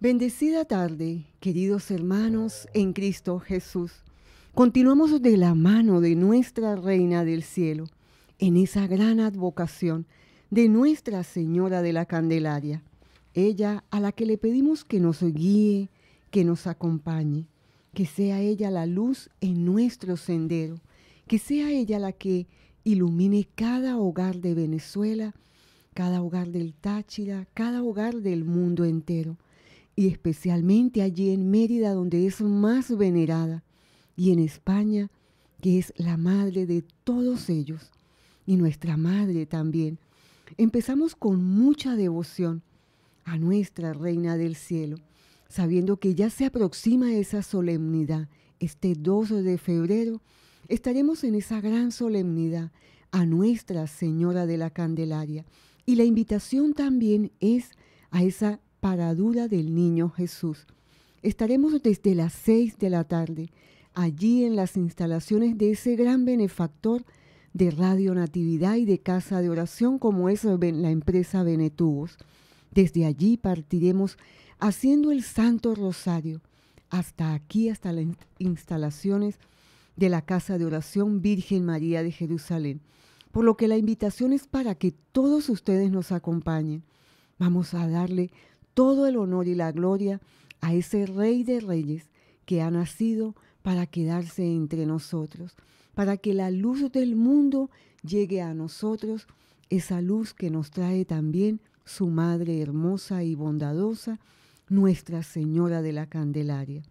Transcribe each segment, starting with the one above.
Bendecida tarde, queridos hermanos en Cristo Jesús. Continuamos de la mano de nuestra Reina del Cielo en esa gran advocación de Nuestra Señora de la Candelaria, ella a la que le pedimos que nos guíe, que nos acompañe, que sea ella la luz en nuestro sendero, que sea ella la que ilumine cada hogar de Venezuela, cada hogar del Táchira, cada hogar del mundo entero y especialmente allí en Mérida donde es más venerada y en España que es la madre de todos ellos y nuestra madre también. Empezamos con mucha devoción a nuestra Reina del Cielo, sabiendo que ya se aproxima esa solemnidad. Este 12 de febrero estaremos en esa gran solemnidad a Nuestra Señora de la Candelaria. Y la invitación también es a esa paradura del niño Jesús. Estaremos desde las seis de la tarde allí en las instalaciones de ese gran benefactor de Radio Natividad y de Casa de Oración como es la empresa Benetubos. Desde allí partiremos haciendo el Santo Rosario hasta aquí, hasta las instalaciones de la Casa de Oración Virgen María de Jerusalén. Por lo que la invitación es para que todos ustedes nos acompañen. Vamos a darle todo el honor y la gloria a ese Rey de Reyes que ha nacido para quedarse entre nosotros, para que la luz del mundo llegue a nosotros, esa luz que nos trae también su Madre hermosa y bondadosa, Nuestra Señora de la Candelaria.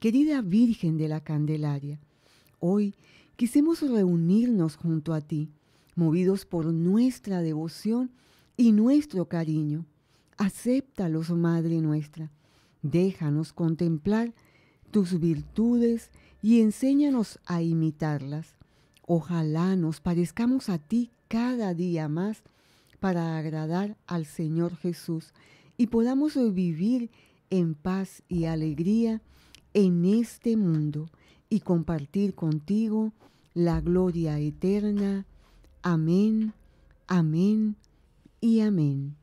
Querida Virgen de la Candelaria, hoy quisimos reunirnos junto a ti, movidos por nuestra devoción y nuestro cariño Acéptalos, oh Madre nuestra. Déjanos contemplar tus virtudes y enséñanos a imitarlas. Ojalá nos parezcamos a ti cada día más para agradar al Señor Jesús y podamos vivir en paz y alegría en este mundo y compartir contigo la gloria eterna. Amén, amén y amén.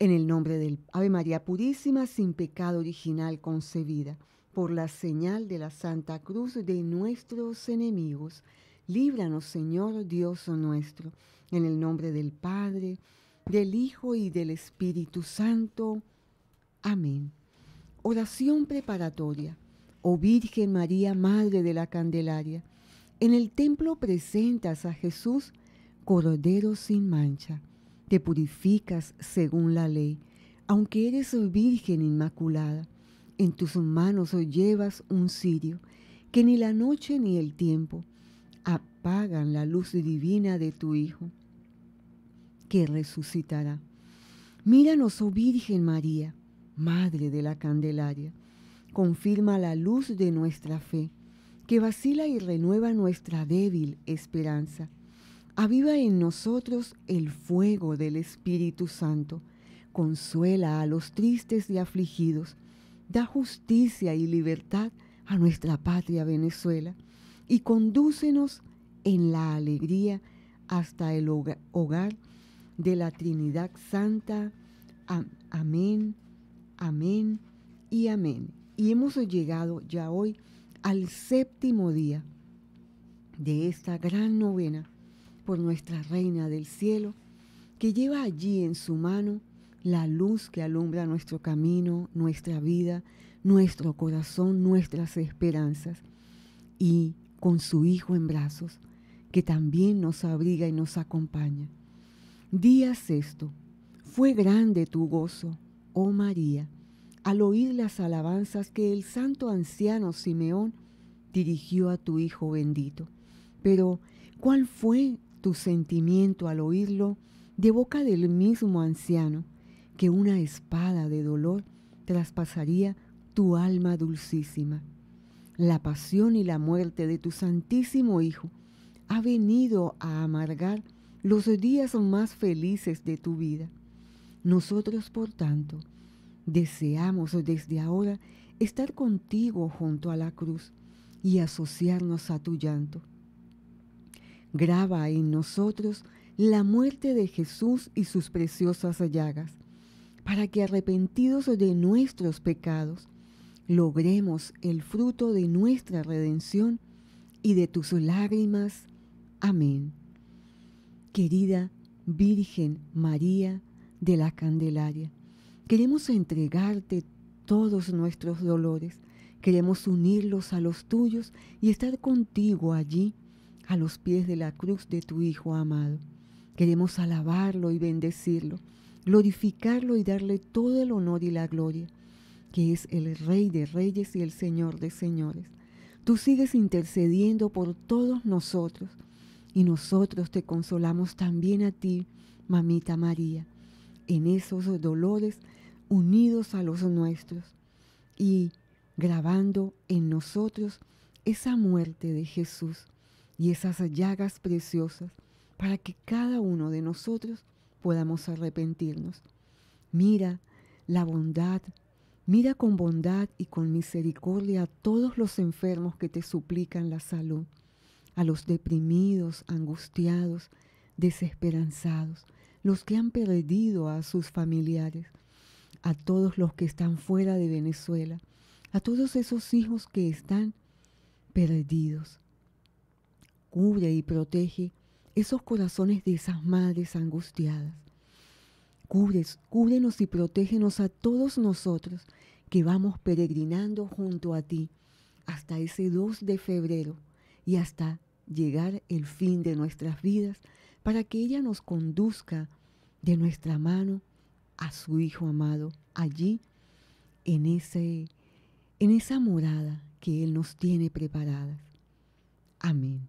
En el nombre del Ave María Purísima, sin pecado original concebida, por la señal de la Santa Cruz de nuestros enemigos, líbranos, Señor Dios nuestro, en el nombre del Padre, del Hijo y del Espíritu Santo. Amén. Oración preparatoria. Oh Virgen María, Madre de la Candelaria, en el templo presentas a Jesús, Cordero sin mancha te purificas según la ley, aunque eres virgen inmaculada. En tus manos hoy llevas un cirio, que ni la noche ni el tiempo apagan la luz divina de tu Hijo, que resucitará. Míranos, oh Virgen María, Madre de la Candelaria, confirma la luz de nuestra fe, que vacila y renueva nuestra débil esperanza Aviva en nosotros el fuego del Espíritu Santo. Consuela a los tristes y afligidos. Da justicia y libertad a nuestra patria Venezuela. Y condúcenos en la alegría hasta el hogar de la Trinidad Santa. amén, amén y amén. Y hemos llegado ya hoy al séptimo día de esta gran novena por nuestra Reina del Cielo, que lleva allí en su mano la luz que alumbra nuestro camino, nuestra vida, nuestro corazón, nuestras esperanzas, y con su Hijo en brazos, que también nos abriga y nos acompaña. Días esto, fue grande tu gozo, oh María, al oír las alabanzas que el santo anciano Simeón dirigió a tu Hijo bendito. Pero, ¿cuál fue tu sentimiento al oírlo de boca del mismo anciano, que una espada de dolor traspasaría tu alma dulcísima. La pasión y la muerte de tu santísimo Hijo ha venido a amargar los días más felices de tu vida. Nosotros, por tanto, deseamos desde ahora estar contigo junto a la cruz y asociarnos a tu llanto Graba en nosotros la muerte de Jesús y sus preciosas llagas, para que arrepentidos de nuestros pecados, logremos el fruto de nuestra redención y de tus lágrimas. Amén. Querida Virgen María de la Candelaria, queremos entregarte todos nuestros dolores, queremos unirlos a los tuyos y estar contigo allí a los pies de la cruz de tu Hijo amado. Queremos alabarlo y bendecirlo, glorificarlo y darle todo el honor y la gloria, que es el Rey de Reyes y el Señor de Señores. Tú sigues intercediendo por todos nosotros y nosotros te consolamos también a ti, mamita María, en esos dolores unidos a los nuestros y grabando en nosotros esa muerte de Jesús y esas llagas preciosas para que cada uno de nosotros podamos arrepentirnos. Mira la bondad, mira con bondad y con misericordia a todos los enfermos que te suplican la salud, a los deprimidos, angustiados, desesperanzados, los que han perdido a sus familiares, a todos los que están fuera de Venezuela, a todos esos hijos que están perdidos cubre y protege esos corazones de esas madres angustiadas. cúbrenos y protégenos a todos nosotros que vamos peregrinando junto a ti hasta ese 2 de febrero y hasta llegar el fin de nuestras vidas para que ella nos conduzca de nuestra mano a su Hijo amado allí en, ese, en esa morada que Él nos tiene preparada. Amén.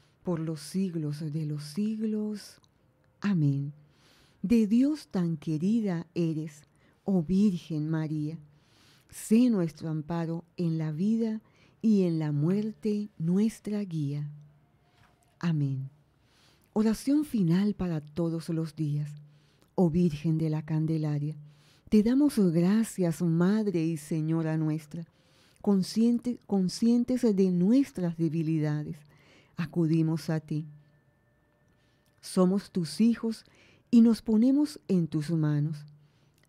por los siglos de los siglos. Amén. De Dios tan querida eres, oh Virgen María. Sé nuestro amparo en la vida y en la muerte nuestra guía. Amén. Oración final para todos los días. Oh Virgen de la Candelaria, te damos gracias, Madre y Señora nuestra, consciente, conscientes de nuestras debilidades acudimos a ti. Somos tus hijos y nos ponemos en tus manos.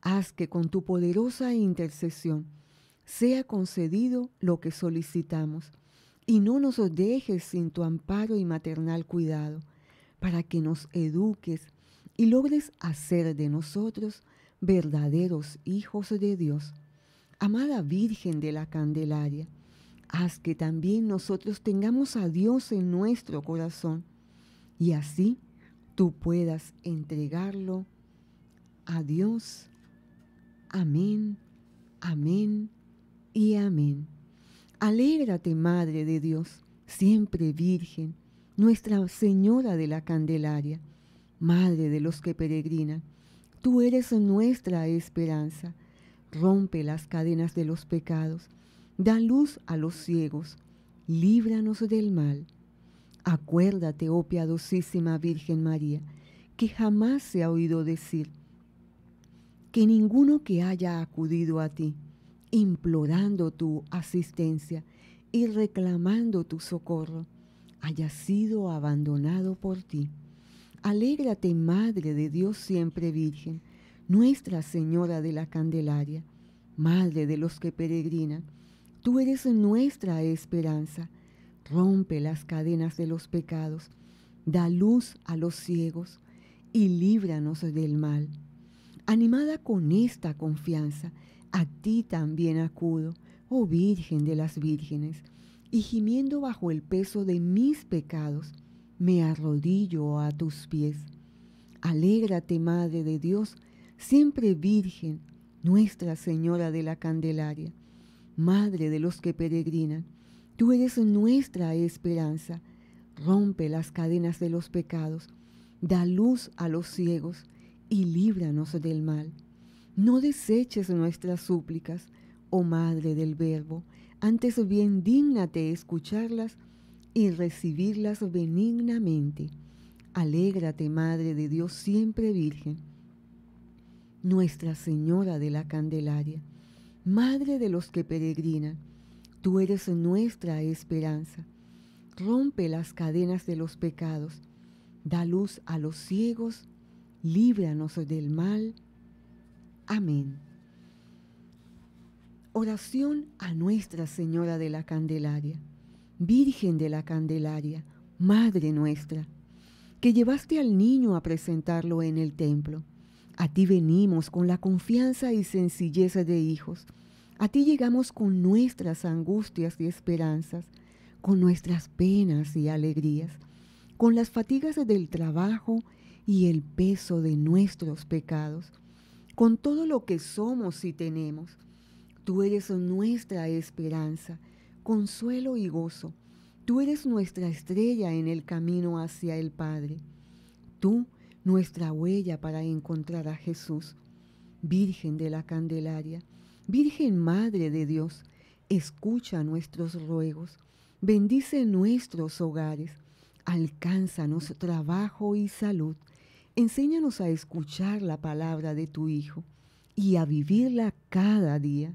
Haz que con tu poderosa intercesión sea concedido lo que solicitamos y no nos dejes sin tu amparo y maternal cuidado, para que nos eduques y logres hacer de nosotros verdaderos hijos de Dios. Amada Virgen de la Candelaria, haz que también nosotros tengamos a Dios en nuestro corazón y así tú puedas entregarlo a Dios. Amén, amén y amén. Alégrate, Madre de Dios, siempre Virgen, Nuestra Señora de la Candelaria, Madre de los que peregrinan. Tú eres nuestra esperanza. Rompe las cadenas de los pecados da luz a los ciegos, líbranos del mal. Acuérdate, oh piadosísima Virgen María, que jamás se ha oído decir que ninguno que haya acudido a ti, implorando tu asistencia y reclamando tu socorro, haya sido abandonado por ti. Alégrate, Madre de Dios siempre Virgen, Nuestra Señora de la Candelaria, Madre de los que peregrinan, Tú eres nuestra esperanza. Rompe las cadenas de los pecados, da luz a los ciegos y líbranos del mal. Animada con esta confianza, a ti también acudo, oh Virgen de las Vírgenes, y gimiendo bajo el peso de mis pecados, me arrodillo a tus pies. Alégrate, Madre de Dios, siempre Virgen, Nuestra Señora de la Candelaria. Madre de los que peregrinan, tú eres nuestra esperanza. Rompe las cadenas de los pecados, da luz a los ciegos y líbranos del mal. No deseches nuestras súplicas, oh Madre del Verbo, antes bien dígnate escucharlas y recibirlas benignamente. Alégrate, Madre de Dios siempre Virgen, Nuestra Señora de la Candelaria Madre de los que peregrinan, tú eres nuestra esperanza. Rompe las cadenas de los pecados, da luz a los ciegos, líbranos del mal. Amén. Oración a Nuestra Señora de la Candelaria, Virgen de la Candelaria, Madre nuestra, que llevaste al niño a presentarlo en el templo a ti venimos con la confianza y sencillez de hijos. A ti llegamos con nuestras angustias y esperanzas, con nuestras penas y alegrías, con las fatigas del trabajo y el peso de nuestros pecados, con todo lo que somos y tenemos. Tú eres nuestra esperanza, consuelo y gozo. Tú eres nuestra estrella en el camino hacia el Padre. Tú nuestra huella para encontrar a Jesús. Virgen de la Candelaria, Virgen Madre de Dios, escucha nuestros ruegos, bendice nuestros hogares, alcánzanos trabajo y salud, enséñanos a escuchar la palabra de tu Hijo y a vivirla cada día,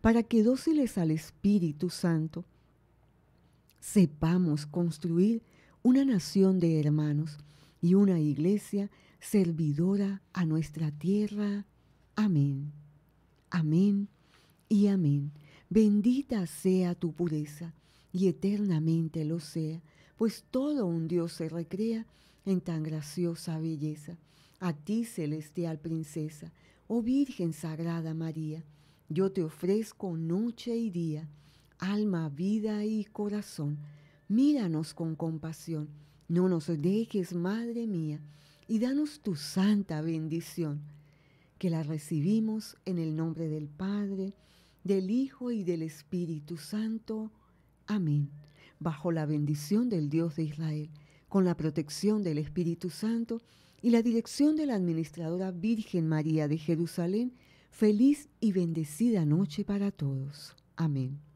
para que dóciles al Espíritu Santo sepamos construir una nación de hermanos y una iglesia servidora a nuestra tierra. Amén. Amén y amén. Bendita sea tu pureza y eternamente lo sea, pues todo un Dios se recrea en tan graciosa belleza. A ti, celestial princesa, oh Virgen Sagrada María, yo te ofrezco noche y día, alma, vida y corazón. Míranos con compasión no nos dejes, Madre mía, y danos tu santa bendición, que la recibimos en el nombre del Padre, del Hijo y del Espíritu Santo. Amén. Bajo la bendición del Dios de Israel, con la protección del Espíritu Santo y la dirección de la Administradora Virgen María de Jerusalén, feliz y bendecida noche para todos. Amén.